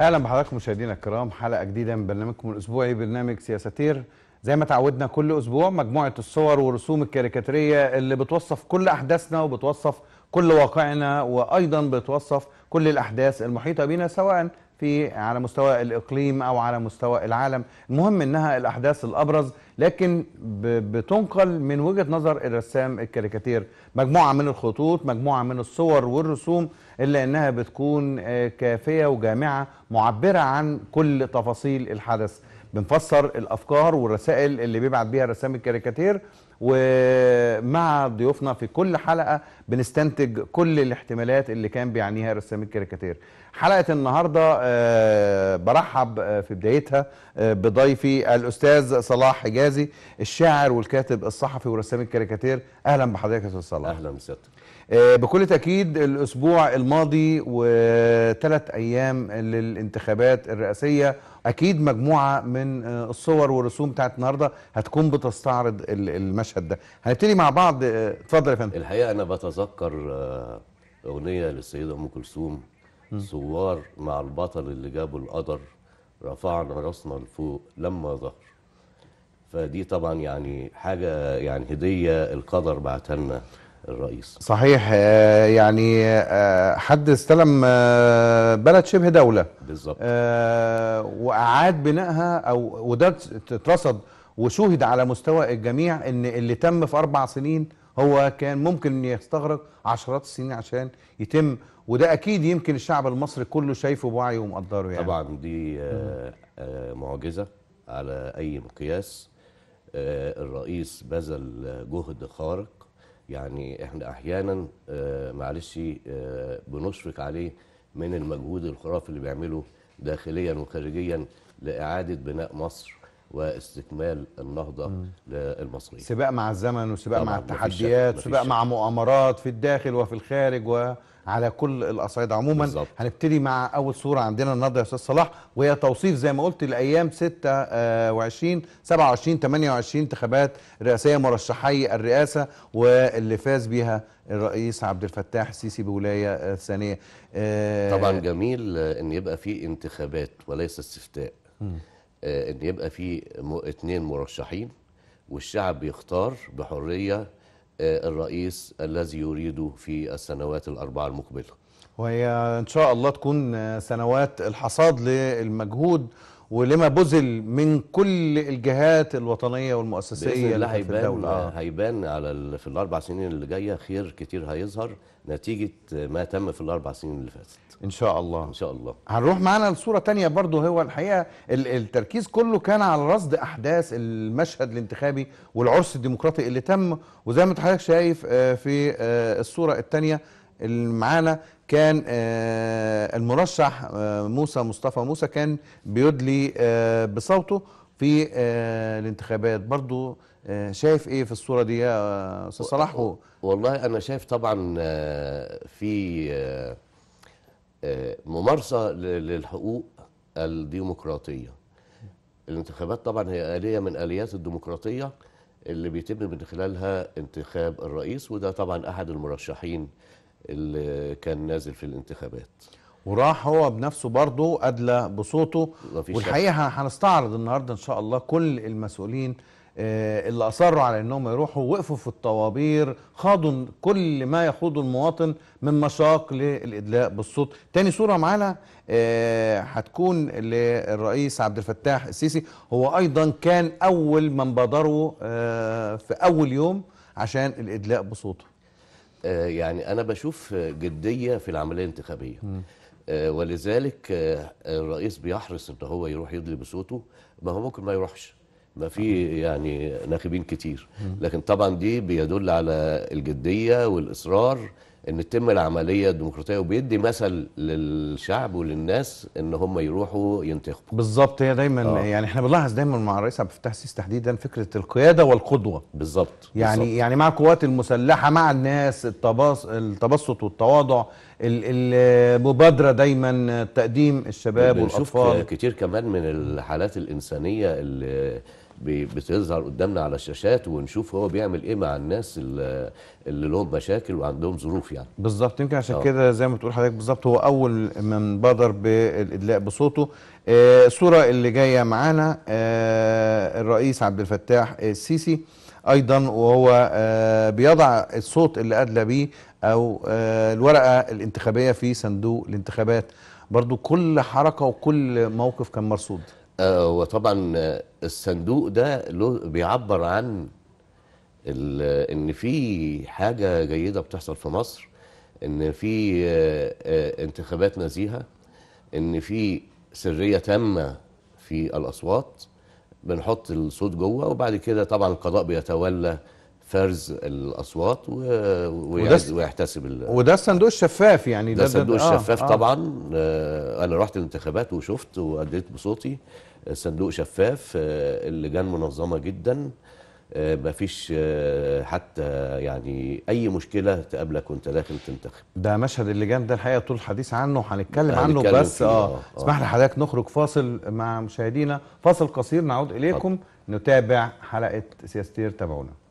اهلا بحضراتكم مشاهدينا الكرام حلقه جديده من برنامجكم الاسبوعي برنامج سياساتير زي ما تعودنا كل اسبوع مجموعه الصور والرسوم الكاريكاتيريه اللي بتوصف كل احداثنا وبتوصف كل واقعنا وايضا بتوصف كل الاحداث المحيطه بينا سواء في على مستوى الإقليم أو على مستوى العالم المهم أنها الأحداث الأبرز لكن بتنقل من وجهة نظر الرسام الكاريكاتير مجموعة من الخطوط مجموعة من الصور والرسوم إلا أنها بتكون آه، كافية وجامعة معبرة عن كل تفاصيل الحدث بنفسر الافكار والرسائل اللي بيبعت بيها رسام الكاريكاتير ومع ضيوفنا في كل حلقه بنستنتج كل الاحتمالات اللي كان بيعنيها رسام الكاريكاتير حلقه النهارده آه، برحب آه، في بدايتها آه، بضيفي الاستاذ صلاح حجازي الشاعر والكاتب الصحفي ورسام الكاريكاتير اهلا بحضرتك يا استاذ صلاح اهلا بسيادتك آه، بكل تأكيد الأسبوع الماضي وثلاث أيام للانتخابات الرئاسية أكيد مجموعة من آه، الصور والرسوم بتاعت النهاردة هتكون بتستعرض المشهد ده هنبتدي مع بعض آه، اتفضل يا فندم الحقيقة أنا بتذكر أغنية للسيدة أم كلثوم ثوار مع البطل اللي جابوا القدر رفعنا راسنا لفوق لما ظهر فدي طبعا يعني حاجة يعني هدية القدر بعتها الرئيس صحيح آه، يعني آه، حد استلم آه، بلد شبه دولة بالظبط وأعاد بنائها أو وده اترصد وشهد على مستوى الجميع ان اللي تم في اربع سنين هو كان ممكن يستغرق عشرات السنين عشان يتم وده اكيد يمكن الشعب المصري كله شايفه بوعيه ومقدره يعني طبعا دي معجزه على اي مقياس الرئيس بذل جهد خارق يعني احنا احيانا آه، معلش آه، بنشفق عليه من المجهود الخرافي اللي بيعمله داخليا وخارجيا لاعاده بناء مصر واستكمال النهضه م. للمصريين سباق مع الزمن وسباق مع التحديات وسباق مع مؤامرات في الداخل وفي الخارج وعلى كل الاصعده عموما بالزبط. هنبتدي مع اول صوره عندنا النهارده يا استاذ صلاح وهي توصيف زي ما قلت الايام 26 27 28 انتخابات رئاسيه مرشحي الرئاسه واللي فاز بها الرئيس عبد الفتاح السيسي بولايه ثانيه آه، طبعا جميل ان يبقى في انتخابات وليس استفتاء م. آه، ان يبقى في اثنين مرشحين والشعب يختار بحريه آه، الرئيس الذي يريده في السنوات الاربعه المقبله. وهي ان شاء الله تكون سنوات الحصاد للمجهود ولما بذل من كل الجهات الوطنيه والمؤسسيه اللي هيبان في الدولة. آه، هيبان على في الاربع سنين اللي جايه خير كتير هيظهر نتيجه ما تم في الاربع سنين اللي فاتت ان شاء الله ان شاء الله هنروح معانا لصوره تانية برضه هو الحقيقه التركيز كله كان على رصد احداث المشهد الانتخابي والعرس الديمقراطي اللي تم وزي ما حضرتك شايف آه، في آه، الصوره الثانيه معانا كان آه، المرشح آه، موسى مصطفى موسى كان بيدلي آه، بصوته في الانتخابات برضو شايف ايه في الصوره دي يا استاذ صلاح والله انا شايف طبعا في ممارسه للحقوق الديمقراطيه الانتخابات طبعا هي اليه من اليات الديمقراطيه اللي بيتم من خلالها انتخاب الرئيس وده طبعا احد المرشحين اللي كان نازل في الانتخابات وراح هو بنفسه برضه أدلى بصوته والحقيقة هنستعرض النهاردة إن شاء الله كل المسؤولين آه، اللي أصروا على أنهم يروحوا وقفوا في الطوابير خاضوا كل ما يخوضه المواطن من مشاق للإدلاء بالصوت تاني صورة معانا آه، هتكون للرئيس عبد الفتاح السيسي هو أيضا كان أول من بادروا آه، في أول يوم عشان الإدلاء بصوته آه، يعني أنا بشوف جدية في العملية الانتخابية آه، ولذلك آه، الرئيس بيحرص أن هو يروح يدلي بصوته ما هو ممكن ما يروحش ما في يعني ناخبين كتير لكن طبعا دي بيدل على الجدية والإصرار ان تتم العمليه الديمقراطيه وبيدي مثل للشعب وللناس ان هم يروحوا ينتخبوا بالظبط هي دايما آه. يعني احنا بنلاحظ دايما مع الرئيس عبد الفتاح السيسي تحديدا فكره القياده والقدوه بالظبط يعني بالزبط. يعني مع القوات المسلحه مع الناس التباص التبسط والتواضع المبادره دايما تقديم الشباب والاطفال كتير كمان من الحالات الانسانيه اللي بتظهر قدامنا على الشاشات ونشوف هو بيعمل ايه مع الناس اللي لهم مشاكل وعندهم ظروف يعني بالظبط يمكن عشان آه. كده زي ما بتقول حضرتك بالظبط هو اول من بادر بالادلاء بصوته آه الصوره اللي جايه معانا آه الرئيس عبد الفتاح السيسي ايضا وهو آه بيضع الصوت اللي ادلى بيه او آه، الورقه الانتخابيه في صندوق الانتخابات برضو كل حركه وكل موقف كان مرصود آه، وطبعا الصندوق ده له بيعبر عن ان في حاجه جيده بتحصل في مصر ان في آه، آه، انتخابات نزيهه ان في سريه تامه في الاصوات بنحط الصوت جوه وبعد كده طبعا القضاء بيتولى فرز الاصوات و... وده ويحتسب ال... وده الصندوق الشفاف يعني ده, ده الصندوق آه، الشفاف آه طبعا آه انا رحت الانتخابات وشفت واديت بصوتي صندوق شفاف آه اللجان منظمه جدا آه مفيش آه حتى يعني اي مشكله تقابلك وانت داخل تنتخب ده مشهد اللجان ده الحقيقه طول الحديث عنه هنتكلم عنه بس اه, آه. آه. اسمح لحضرتك نخرج فاصل مع مشاهدينا فاصل قصير نعود اليكم نتابع حلقه سياستير تابعونا